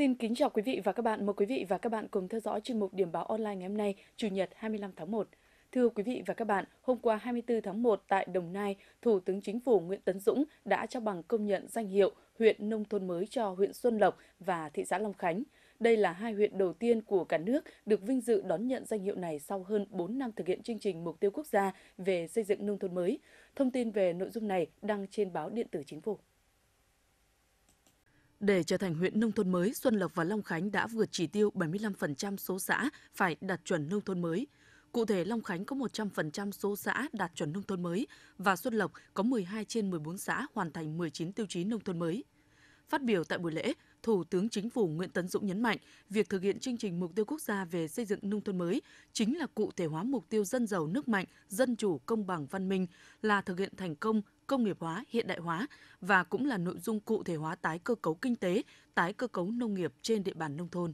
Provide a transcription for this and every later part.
Xin kính chào quý vị và các bạn. Mời quý vị và các bạn cùng theo dõi chuyên mục Điểm báo online ngày hôm nay, Chủ nhật 25 tháng 1. Thưa quý vị và các bạn, hôm qua 24 tháng 1 tại Đồng Nai, Thủ tướng Chính phủ Nguyễn Tấn Dũng đã trao bằng công nhận danh hiệu huyện nông thôn mới cho huyện Xuân Lộc và thị xã Long Khánh. Đây là hai huyện đầu tiên của cả nước được vinh dự đón nhận danh hiệu này sau hơn 4 năm thực hiện chương trình mục tiêu quốc gia về xây dựng nông thôn mới. Thông tin về nội dung này đăng trên báo điện tử chính phủ. Để trở thành huyện nông thôn mới, Xuân Lộc và Long Khánh đã vượt chỉ tiêu 75% số xã phải đạt chuẩn nông thôn mới. Cụ thể, Long Khánh có 100% số xã đạt chuẩn nông thôn mới và Xuân Lộc có 12 trên 14 xã hoàn thành 19 tiêu chí nông thôn mới. Phát biểu tại buổi lễ, Thủ tướng Chính phủ Nguyễn Tấn Dũng nhấn mạnh, việc thực hiện chương trình mục tiêu quốc gia về xây dựng nông thôn mới chính là cụ thể hóa mục tiêu dân giàu nước mạnh, dân chủ, công bằng, văn minh, là thực hiện thành công công nghiệp hóa, hiện đại hóa và cũng là nội dung cụ thể hóa tái cơ cấu kinh tế, tái cơ cấu nông nghiệp trên địa bàn nông thôn.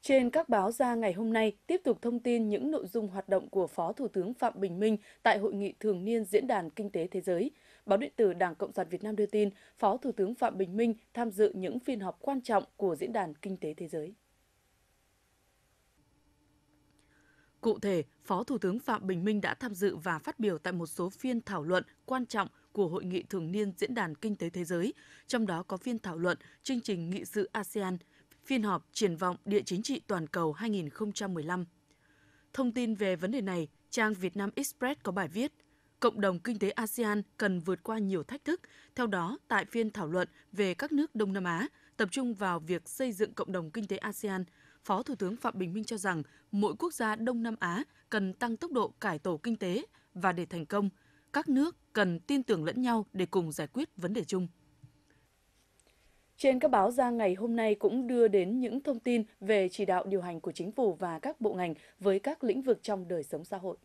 Trên các báo ra ngày hôm nay tiếp tục thông tin những nội dung hoạt động của Phó Thủ tướng Phạm Bình Minh tại hội nghị thường niên diễn đàn kinh tế thế giới. Báo điện tử Đảng Cộng sản Việt Nam đưa tin, Phó Thủ tướng Phạm Bình Minh tham dự những phiên họp quan trọng của diễn đàn kinh tế thế giới. Cụ thể, Phó Thủ tướng Phạm Bình Minh đã tham dự và phát biểu tại một số phiên thảo luận quan trọng của Hội nghị Thường niên Diễn đàn Kinh tế Thế giới, trong đó có phiên thảo luận chương trình nghị sự ASEAN, phiên họp triển vọng địa chính trị toàn cầu 2015. Thông tin về vấn đề này, trang Việt Nam Express có bài viết Cộng đồng kinh tế ASEAN cần vượt qua nhiều thách thức. Theo đó, tại phiên thảo luận về các nước Đông Nam Á, tập trung vào việc xây dựng cộng đồng kinh tế ASEAN – Phó Thủ tướng Phạm Bình Minh cho rằng mỗi quốc gia Đông Nam Á cần tăng tốc độ cải tổ kinh tế và để thành công, các nước cần tin tưởng lẫn nhau để cùng giải quyết vấn đề chung. Trên các báo ra ngày hôm nay cũng đưa đến những thông tin về chỉ đạo điều hành của chính phủ và các bộ ngành với các lĩnh vực trong đời sống xã hội.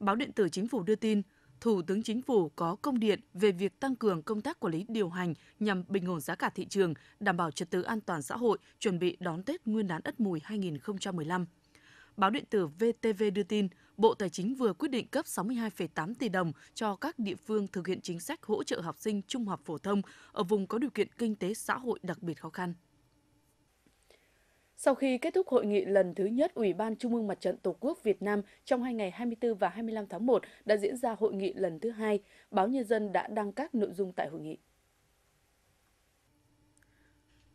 Báo điện tử chính phủ đưa tin, Thủ tướng Chính phủ có công điện về việc tăng cường công tác quản lý điều hành nhằm bình ổn giá cả thị trường, đảm bảo trật tự an toàn xã hội, chuẩn bị đón Tết Nguyên đán Ất Mùi 2015. Báo điện tử VTV đưa tin, Bộ Tài chính vừa quyết định cấp 62,8 tỷ đồng cho các địa phương thực hiện chính sách hỗ trợ học sinh trung học phổ thông ở vùng có điều kiện kinh tế xã hội đặc biệt khó khăn. Sau khi kết thúc hội nghị lần thứ nhất Ủy ban Trung ương Mặt trận Tổ quốc Việt Nam trong hai ngày 24 và 25 tháng 1 đã diễn ra hội nghị lần thứ hai, báo Nhân dân đã đăng các nội dung tại hội nghị.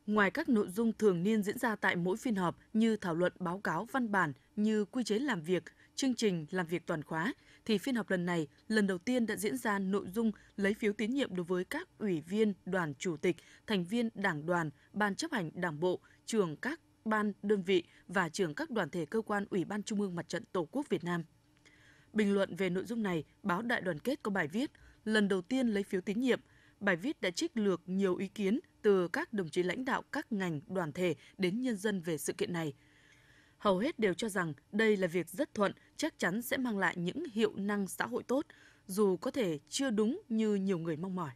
Ngoài các nội dung thường niên diễn ra tại mỗi phiên họp như thảo luận báo cáo văn bản, như quy chế làm việc, chương trình làm việc toàn khóa, thì phiên họp lần này lần đầu tiên đã diễn ra nội dung lấy phiếu tín nhiệm đối với các ủy viên đoàn chủ tịch, thành viên đảng đoàn, ban chấp hành đảng bộ, trường các ban, đơn vị và trưởng các đoàn thể cơ quan Ủy ban Trung ương Mặt trận Tổ quốc Việt Nam. Bình luận về nội dung này, báo Đại đoàn kết có bài viết lần đầu tiên lấy phiếu tín nhiệm. Bài viết đã trích lược nhiều ý kiến từ các đồng chí lãnh đạo các ngành, đoàn thể đến nhân dân về sự kiện này. Hầu hết đều cho rằng đây là việc rất thuận, chắc chắn sẽ mang lại những hiệu năng xã hội tốt, dù có thể chưa đúng như nhiều người mong mỏi.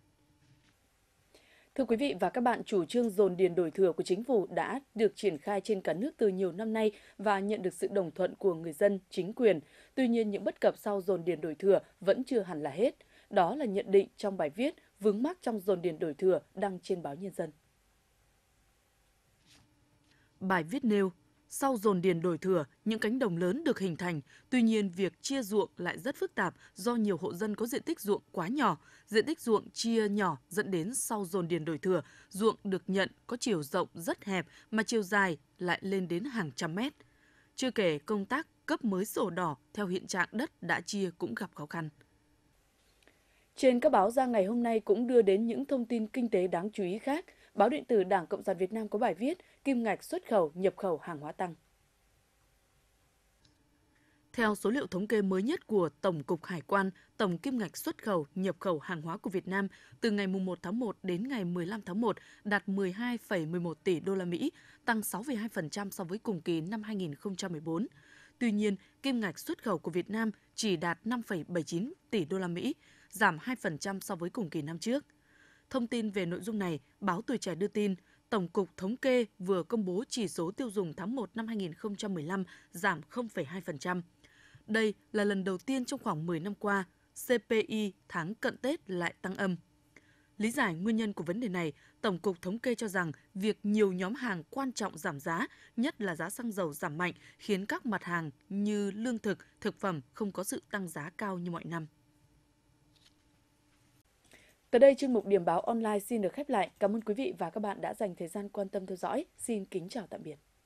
Thưa quý vị và các bạn, chủ trương dồn điền đổi thừa của chính phủ đã được triển khai trên cả nước từ nhiều năm nay và nhận được sự đồng thuận của người dân, chính quyền. Tuy nhiên, những bất cập sau dồn điền đổi thừa vẫn chưa hẳn là hết. Đó là nhận định trong bài viết vướng mắc trong dồn điền đổi thừa đăng trên báo Nhân dân. Bài viết nêu, sau dồn điền đổi thừa, những cánh đồng lớn được hình thành, tuy nhiên việc chia ruộng lại rất phức tạp do nhiều hộ dân có diện tích ruộng quá nhỏ, diện tích ruộng chia nhỏ dẫn đến sau dồn điền đổi thừa, ruộng được nhận có chiều rộng rất hẹp mà chiều dài lại lên đến hàng trăm mét. Chưa kể công tác cấp mới sổ đỏ theo hiện trạng đất đã chia cũng gặp khó khăn. Trên các báo ra ngày hôm nay cũng đưa đến những thông tin kinh tế đáng chú ý khác – báo điện tử Đảng Cộng sản Việt Nam có bài viết Kim ngạch xuất khẩu, nhập khẩu hàng hóa tăng. Theo số liệu thống kê mới nhất của Tổng cục Hải quan, tổng kim ngạch xuất khẩu, nhập khẩu hàng hóa của Việt Nam từ ngày 1 tháng 1 đến ngày 15 tháng 1 đạt 12,11 tỷ đô la Mỹ, tăng 6,2% so với cùng kỳ năm 2014. Tuy nhiên, kim ngạch xuất khẩu của Việt Nam chỉ đạt 5,79 tỷ đô la Mỹ, giảm 2% so với cùng kỳ năm trước. Thông tin về nội dung này, báo Tuổi Trẻ đưa tin, Tổng cục Thống kê vừa công bố chỉ số tiêu dùng tháng 1 năm 2015 giảm 0,2%. Đây là lần đầu tiên trong khoảng 10 năm qua, CPI tháng cận Tết lại tăng âm. Lý giải nguyên nhân của vấn đề này, Tổng cục Thống kê cho rằng việc nhiều nhóm hàng quan trọng giảm giá, nhất là giá xăng dầu giảm mạnh, khiến các mặt hàng như lương thực, thực phẩm không có sự tăng giá cao như mọi năm. Tới đây chuyên mục điểm báo online xin được khép lại. Cảm ơn quý vị và các bạn đã dành thời gian quan tâm theo dõi. Xin kính chào tạm biệt.